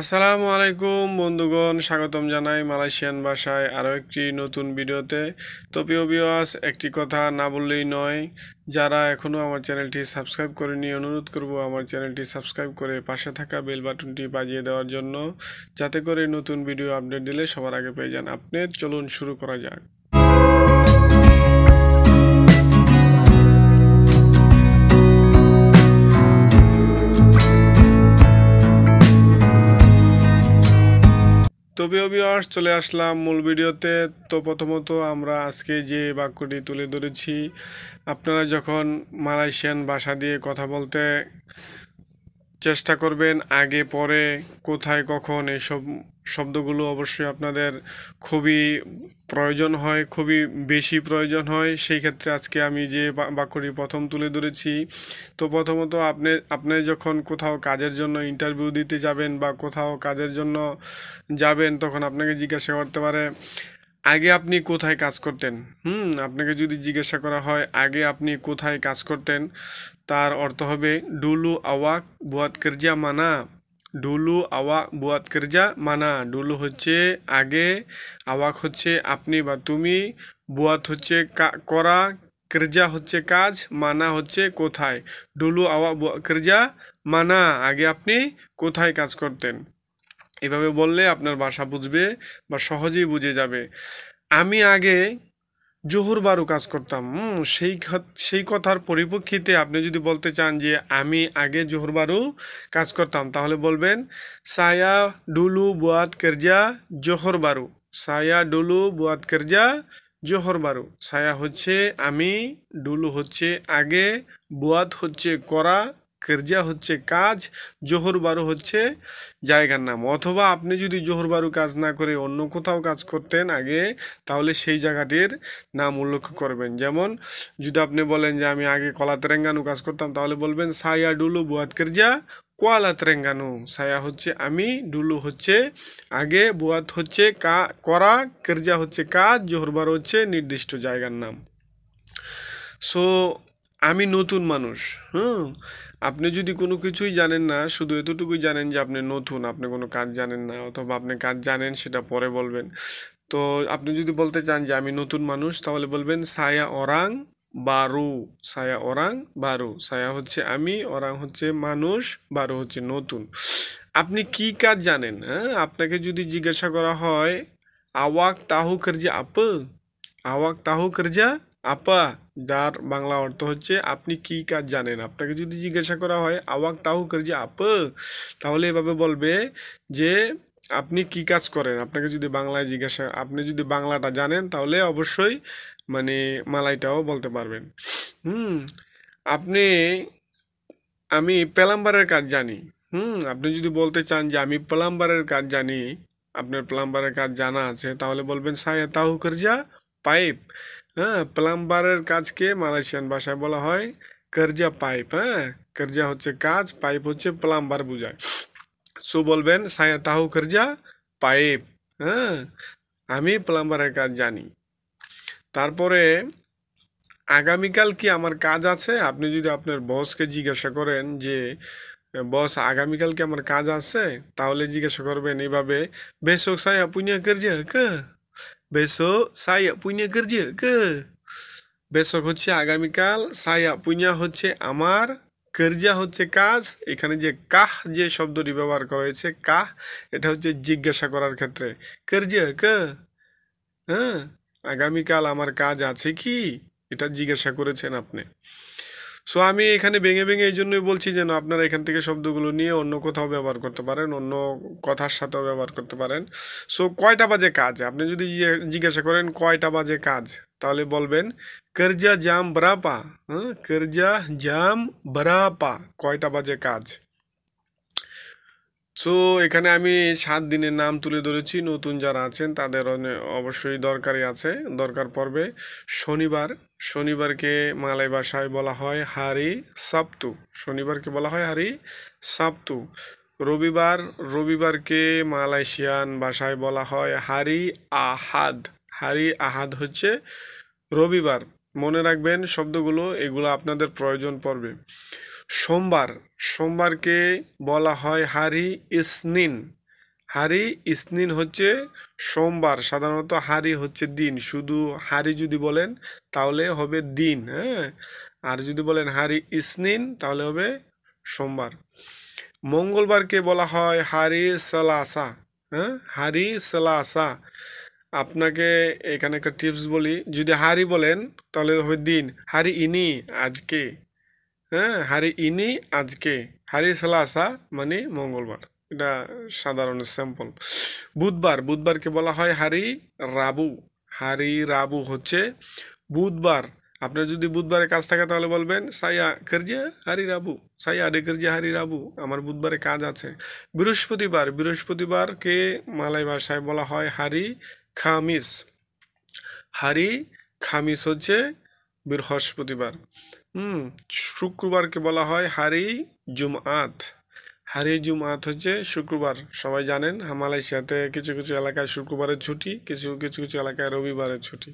আসসালামু আলাইকুম বন্ধুগণ স্বাগতম জানাই মালয়েশিয়ান ভাষায় আরও একটি নতুন ভিডিওতে তো বিওয়াস একটি কথা না বললেই নয় যারা এখনও আমার চ্যানেলটি সাবস্ক্রাইব করেনি অনুরোধ করব আমার চ্যানেলটি সাবস্ক্রাইব করে পাশে থাকা বেল বাটনটি বাজিয়ে দেওয়ার জন্য যাতে করে নতুন ভিডিও আপডেট দিলে সবার আগে পেয়ে যান আপনি চলুন শুরু করা যাক তবে বিওবিওয়ার্স চলে আসলাম মূল ভিডিওতে তো প্রথমত আমরা আজকে যে বাক্যটি তুলে ধরেছি আপনারা যখন মালয়েশিয়ান ভাষা দিয়ে কথা বলতে চেষ্টা করবেন আগে পরে কোথায় কখন এসব শব্দগুলো অবশ্যই আপনাদের খুবই প্রয়োজন হয় খুবই বেশি প্রয়োজন হয় সেই ক্ষেত্রে আজকে আমি যে বাক্যটি প্রথম তুলে ধরেছি তো প্রথমত আপনি আপনি যখন কোথাও কাজের জন্য ইন্টারভিউ দিতে যাবেন বা কোথাও কাজের জন্য যাবেন তখন আপনাকে জিজ্ঞাসা করতে পারে আগে আপনি কোথায় কাজ করতেন হুম আপনাকে যদি জিজ্ঞাসা করা হয় আগে আপনি কোথায় কাজ করতেন তার অর্থ হবে ডুলু আওয়াক বুয়াত কেরজিয়া মানা ডুলু আওয়াক বুয়াত কেরজা মানা ডুলু হচ্ছে আগে আওয়াক হচ্ছে আপনি বা তুমি বুয়াত হচ্ছে করা কেরজা হচ্ছে কাজ মানা হচ্ছে কোথায় ডুলু আওয়াক বুয়া কেরজা মানা আগে আপনি কোথায় কাজ করতেন এভাবে বললে আপনার ভাষা বুঝবে বা সহজেই বুঝে যাবে আমি আগে জোহর বারু কাজ করতাম সেই সেই কথার পরিপ্রেক্ষিতে আপনি যদি বলতে চান যে আমি আগে জোহর বারু কাজ করতাম তাহলে বলবেন সায়া ডুলু বুয়াত কেরজা জোহর বারু সায়া ডুলু বুয়াত কেরজা জোহর বারু সায়া হচ্ছে আমি ডুলু হচ্ছে আগে বুয়াত হচ্ছে করা কেরজা হচ্ছে কাজ জোহর হচ্ছে জায়গার নাম অথবা আপনি যদি জোহর বারু কাজ না করে অন্য কোথাও কাজ করতেন আগে তাহলে সেই জায়গাটির নাম উল্লেখ করবেন যেমন যদি আপনি বলেন যে আমি আগে কলা তেরেঙ্গানু কাজ করতাম তাহলে বলবেন সায়া ডুলু বুয়াত কেরজা কোয়ালা তেরেঙ্গানু সায়া হচ্ছে আমি ডুলু হচ্ছে আগে বুয়াত হচ্ছে কা করা কেরজা হচ্ছে কাজ জোহরবারু হচ্ছে নির্দিষ্ট জায়গার নাম সো আমি নতুন মানুষ হুম আপনি যদি কোনো কিছুই জানেন না শুধু এতটুকুই জানেন যে আপনি নতুন আপনি কোনো কাজ জানেন না অথবা আপনি কাজ জানেন সেটা পরে বলবেন তো আপনি যদি বলতে চান যে আমি নতুন মানুষ তাহলে বলবেন সায়া অরাং বারু সায়া অরাং বারু সায়া হচ্ছে আমি অরাং হচ্ছে মানুষ বারু হচ্ছে নতুন আপনি কি কাজ জানেন হ্যাঁ আপনাকে যদি জিজ্ঞাসা করা হয় আওয়াক তাহু কার্যা আপ আওয়াক তাহু কার্যা আপা যার বাংলা অর্থ হচ্ছে আপনি কি কাজ জানেন আপনাকে যদি জিজ্ঞাসা করা হয় আওয়াক তাহু করে যে আপ তাহলে এভাবে বলবে যে আপনি কি কাজ করেন আপনাকে যদি বাংলায় জিজ্ঞাসা আপনি যদি বাংলাটা জানেন তাহলে অবশ্যই মানে মালাইটাও বলতে পারবেন হুম আপনি আমি প্লাম্বারের কাজ জানি হুম আপনি যদি বলতে চান যে আমি প্লাম্বারের কাজ জানি আপনার প্লাম্বারের কাজ জানা আছে তাহলে বলবেন সায়া তাহু করজা পাইপ হ্যাঁ প্লাম্বারের কাজকে মালয়েশিয়ান ভাষায় বলা হয় কার্জা পাইপ হ্যাঁ কার্জা হচ্ছে কাজ পাইপ হচ্ছে প্লাম্বার বোঝায় সো বলবেন সায়া তাহু কার্জা পাইপ হ্যাঁ আমি প্লাম্বারের কাজ জানি তারপরে আগামীকাল কি আমার কাজ আছে আপনি যদি আপনার বসকে জিজ্ঞাসা করেন যে বস আগামীকাল কি আমার কাজ আছে তাহলে জিজ্ঞাসা করবেন এইভাবে বেসক সায়া পুনিয়া কার্জা ক besok saya punya kerja ke besok হচ্ছে আগামীকাল saya punya হচ্ছে আমার কর্জা হচ্ছে কাজ এখানে যে কাহ যে শব্দটি ব্যবহার করা হয়েছে কাহ এটা হচ্ছে জিজ্ঞাসা করার ক্ষেত্রে কর্জা ক হ্যাঁ আগামীকাল আমার কাজ আছে কি এটা জিজ্ঞাসা করেছেন আপনি সো আমি এখানে ভেঙে ভেঙে এই জন্যই বলছি যেন আপনারা এখান থেকে শব্দগুলো নিয়ে অন্য কোথাও ব্যবহার করতে পারেন অন্য কথার সাথেও ব্যবহার করতে পারেন সো কয়টা বাজে কাজ আপনি যদি জিজ্ঞাসা করেন কয়টা বাজে কাজ তাহলে বলবেন কর্জা জাম বরাপা হ্যাঁ কর্জা জাম বরাপা কয়টা বাজে কাজ সো এখানে আমি সাত দিনের নাম তুলে ধরেছি নতুন যারা আছেন তাদের অবশ্যই দরকারই আছে দরকার পড়বে শনিবার শনিবারকে মালাই ভাষায় বলা হয় হারি সাপ্তু শনিবারকে বলা হয় হারি সাপ্তু রবিবার রবিবারকে মালয়েশিয়ান ভাষায় বলা হয় হারি আহাদ হারি আহাদ হচ্ছে রবিবার মনে রাখবেন শব্দগুলো এগুলো আপনাদের প্রয়োজন পড়বে সোমবার সোমবারকে বলা হয় হারি ইসনিন হারি ইসনিন হচ্ছে সোমবার সাধারণত হারি হচ্ছে দিন শুধু হারি যদি বলেন তাহলে হবে দিন হ্যাঁ আর যদি বলেন হারি ইসনিন তাহলে হবে সোমবার মঙ্গলবারকে বলা হয় হারি সালাসা হ্যাঁ হারি সালাসা আপনাকে এখানে একটা টিপস বলি যদি হারি বলেন তাহলে হবে দিন হারি ইনি আজকে হ্যাঁ হারি ইনি আজকে হারি সালাসা মানে মঙ্গলবার এটা সাধারণ স্যাম্পল বুধবার বুধবারকে বলা হয় হারি রাবু হারি রাবু হচ্ছে বুধবার আপনার যদি বুধবারে কাজ থাকে তাহলে বলবেন সাইয়া কেরজে হারি রাবু সাইয়া আডে কেরজে হারি রাবু আমার বুধবারে কাজ আছে বৃহস্পতিবার বৃহস্পতিবারকে মালাই ভাষায় বলা হয় হারি খামিস হারি খামিস হচ্ছে বৃহস্পতিবার হুম শুক্রবারকে বলা হয় হারি জুমআত হারি জুমআত হচ্ছে শুক্রবার সবাই জানেন মালয়েশিয়াতে কিছু কিছু এলাকায় শুক্রবারের ছুটি কিছু কিছু কিছু এলাকায় রবিবারের ছুটি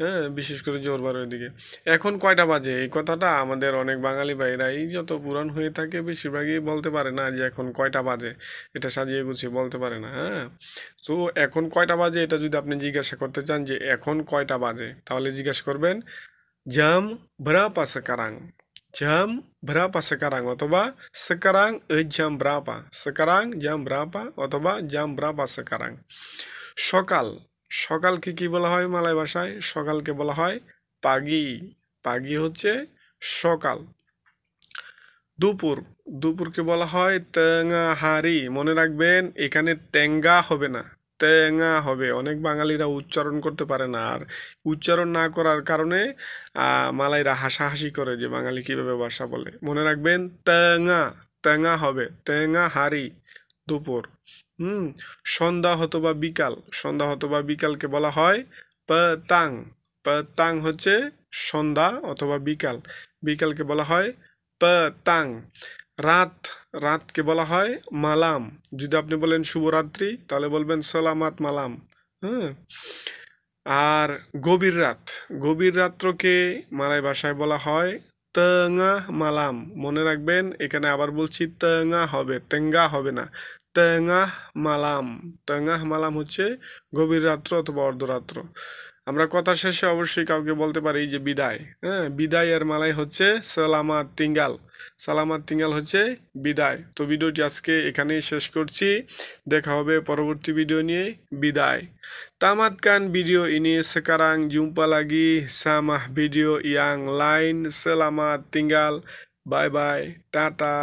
হ্যাঁ বিশেষ করে জোরবারের দিকে এখন কয়টা বাজে এই কথাটা আমাদের অনেক বাঙালি ভাইরাই যত পুরাণ হয়ে থাকে বেশিরভাগই বলতে পারে না যে এখন কয়টা বাজে এটা সাজিয়ে গুছিয়ে বলতে পারে না হ্যাঁ তো এখন কয়টা বাজে এটা যদি আপনি জিজ্ঞাসা করতে চান যে এখন কয়টা বাজে তাহলে জিজ্ঞাসা করবেন জাম ভরা পাশা কারাং jam berapa sekarang otoba sekarang e jam berapa sekarang jam berapa otoba jam berapa sekarang সকাল সকালকে কি বলা হয় মালয় ভাষায় সকালকে বলা হয় পাগি পাগি হচ্ছে সকাল দুপুর দুপুরকে বলা হয় তেঙ্গা হারি মনে রাখবেন এখানে টেঙ্গা হবে না তেঙা হবে অনেক বাঙালিরা উচ্চারণ করতে পারে না আর উচ্চারণ না করার কারণে মালাইরা হাসাহাসি করে যে বাঙালি কীভাবে ভাষা বলে মনে রাখবেন তেঙা তেঙা হবে তেঙা হারি দুপুর হুম সন্ধ্যা হতো বা বিকাল সন্ধ্যা হতো বা বিকালকে বলা হয় পতাং পতাং হচ্ছে সন্ধ্যা অথবা বিকাল বিকালকে বলা হয় পতাং রাত রাতকে বলা হয় মালাম যদি আপনি বলেন শুভরাত্রি তাহলে বলবেন সালামাত মালাম হ্যাঁ আর গভীর রাত গভীর রাত্রকে মালাই ভাষায় বলা হয় তঙা মালাম মনে রাখবেন এখানে আবার বলছি তঙা হবে তেঙ্গা হবে না তেঙ্গাহ মালাম তেঙ্গাহ মালাম হচ্ছে গভীর রাত্র অথবা অর্ধরাত্র আমরা কথা শেষে অবশ্যই কাউকে বলতে পারি যে বিদায় হ্যাঁ বিদায় আর মালাই হচ্ছে সালামাত তিঙ্গাল সালামাত তিঙ্গাল হচ্ছে বিদায় তো ভিডিওটি আজকে এখানেই শেষ করছি দেখা হবে পরবর্তী ভিডিও নিয়ে বিদায় তামাত কান ভিডিও ইনি সেকারাং জুম্পা লাগি সামাহ ভিডিও ইয়াং লাইন সালামাত তিঙ্গাল বাই বাই টাটা